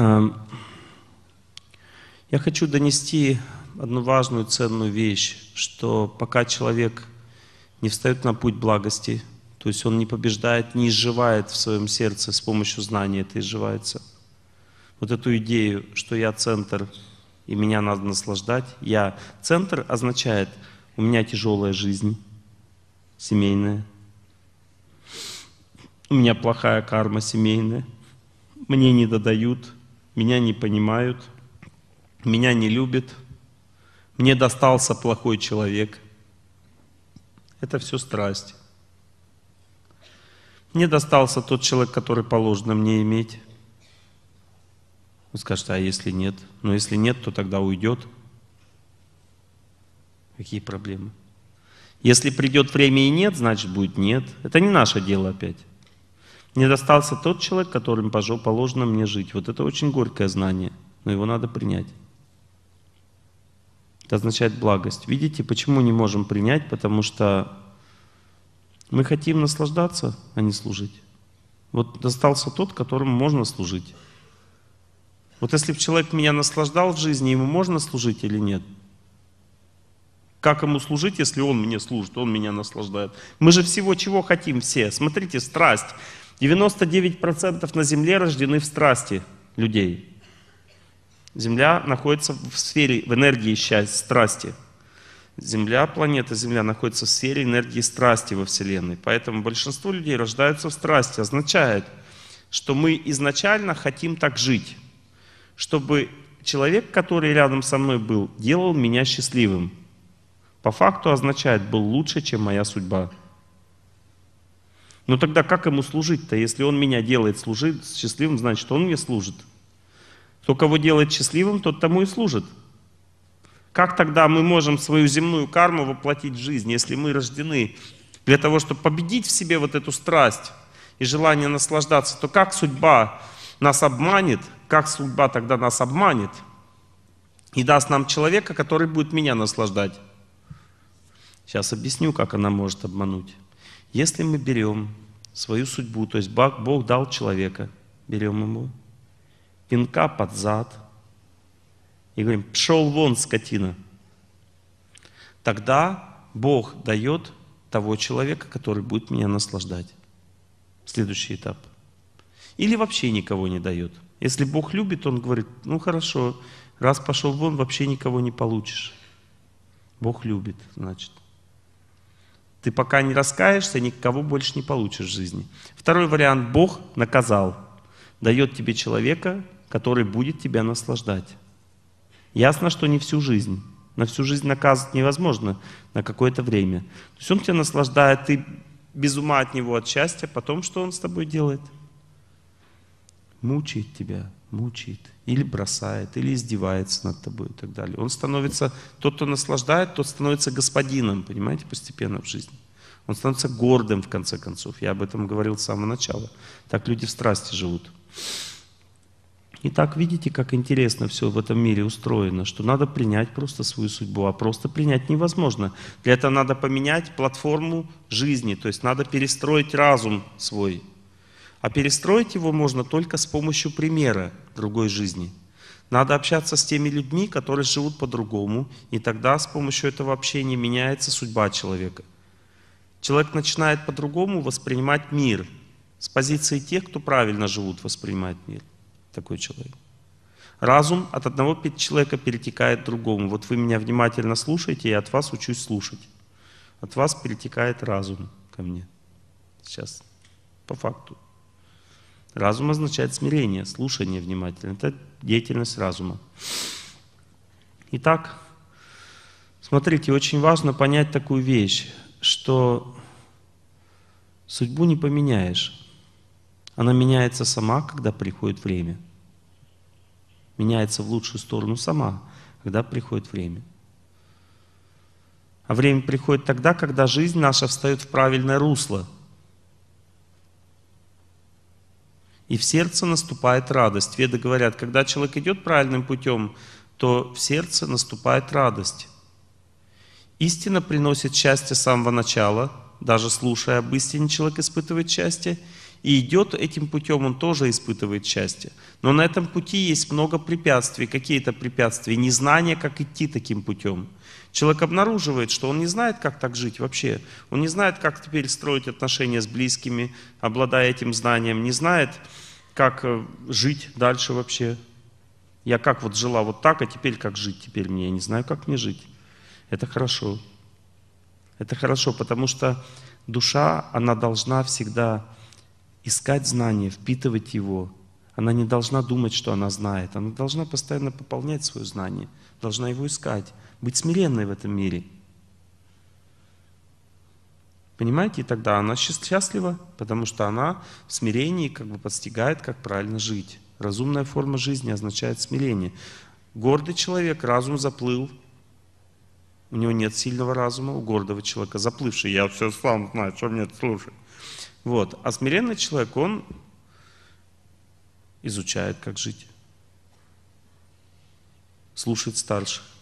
Эм, я хочу донести одну важную, ценную вещь, что пока человек не встает на путь благости, то есть он не побеждает, не изживает в своем сердце с помощью знания, это изживается. Вот эту идею, что я центр, и меня надо наслаждать. Я центр означает, у меня тяжелая жизнь, семейная. У меня плохая карма семейная. Мне не додают – меня не понимают, меня не любят, мне достался плохой человек. Это все страсть. Мне достался тот человек, который положено мне иметь. Вы скажете, а если нет? Но ну, если нет, то тогда уйдет. Какие проблемы? Если придет время и нет, значит будет нет. Это не наше дело опять. Не достался тот человек, которым положено мне жить. Вот это очень горькое знание, но его надо принять. Это означает благость. Видите, почему не можем принять? Потому что мы хотим наслаждаться, а не служить. Вот достался тот, которому можно служить. Вот если бы человек меня наслаждал в жизни, ему можно служить или нет? Как ему служить, если он мне служит, он меня наслаждает? Мы же всего чего хотим все. Смотрите, страсть. 99% на земле рождены в страсти людей. Земля находится в сфере, в энергии счастья, страсти. Земля, планета Земля находится в сфере энергии страсти во Вселенной. Поэтому большинство людей рождаются в страсти. Означает, что мы изначально хотим так жить, чтобы человек, который рядом со мной был, делал меня счастливым. По факту означает, был лучше, чем моя судьба. Но ну тогда как ему служить-то? Если он меня делает служить, счастливым, значит, он мне служит. Кто кого делает счастливым, тот тому и служит. Как тогда мы можем свою земную карму воплотить в жизнь, если мы рождены для того, чтобы победить в себе вот эту страсть и желание наслаждаться, то как судьба нас обманет, как судьба тогда нас обманет и даст нам человека, который будет меня наслаждать? Сейчас объясню, как она может обмануть. Если мы берем свою судьбу, то есть Бог дал человека, берем ему, пинка под зад, и говорим, пшел вон, скотина. Тогда Бог дает того человека, который будет меня наслаждать. Следующий этап. Или вообще никого не дает. Если Бог любит, Он говорит, ну хорошо, раз пошел вон, вообще никого не получишь. Бог любит, значит. Ты пока не раскаешься, никого больше не получишь в жизни. Второй вариант. Бог наказал. Дает тебе человека, который будет тебя наслаждать. Ясно, что не всю жизнь. На всю жизнь наказывать невозможно на какое-то время. То есть он тебя наслаждает, ты без ума от него, от счастья. Потом что он с тобой делает? – мучает тебя, мучает, или бросает, или издевается над тобой и так далее. Он становится, тот, кто наслаждает, тот становится господином, понимаете, постепенно в жизни. Он становится гордым, в конце концов. Я об этом говорил с самого начала. Так люди в страсти живут. Итак, видите, как интересно все в этом мире устроено, что надо принять просто свою судьбу, а просто принять невозможно. Для этого надо поменять платформу жизни, то есть надо перестроить разум свой, а перестроить его можно только с помощью примера другой жизни. Надо общаться с теми людьми, которые живут по-другому, и тогда с помощью этого общения меняется судьба человека. Человек начинает по-другому воспринимать мир, с позиции тех, кто правильно живут, воспринимает мир. Такой человек. Разум от одного человека перетекает к другому. Вот вы меня внимательно слушаете, я от вас учусь слушать. От вас перетекает разум ко мне. Сейчас, по факту. Разум означает смирение, слушание внимательно. Это деятельность разума. Итак, смотрите, очень важно понять такую вещь, что судьбу не поменяешь. Она меняется сама, когда приходит время. Меняется в лучшую сторону сама, когда приходит время. А время приходит тогда, когда жизнь наша встает в правильное русло – и в сердце наступает радость. Веды говорят, когда человек идет правильным путем, то в сердце наступает радость. Истина приносит счастье с самого начала, даже слушая об истине человек испытывает счастье – и идет этим путем, он тоже испытывает счастье. Но на этом пути есть много препятствий, какие-то препятствия, незнание, как идти таким путем. Человек обнаруживает, что он не знает, как так жить вообще. Он не знает, как теперь строить отношения с близкими, обладая этим знанием. Не знает, как э, жить дальше вообще. Я как вот жила вот так, а теперь как жить? Теперь мне я не знаю, как мне жить. Это хорошо. Это хорошо, потому что душа, она должна всегда искать знание, впитывать его. Она не должна думать, что она знает. Она должна постоянно пополнять свое знание, должна его искать, быть смиренной в этом мире. Понимаете? И тогда она счастлива, потому что она в смирении как бы подстигает, как правильно жить. Разумная форма жизни означает смирение. Гордый человек, разум заплыл, у него нет сильного разума, у гордого человека заплывший. Я все сам знаю, что мне слушать. Вот. А смиренный человек, он изучает, как жить, слушает старших.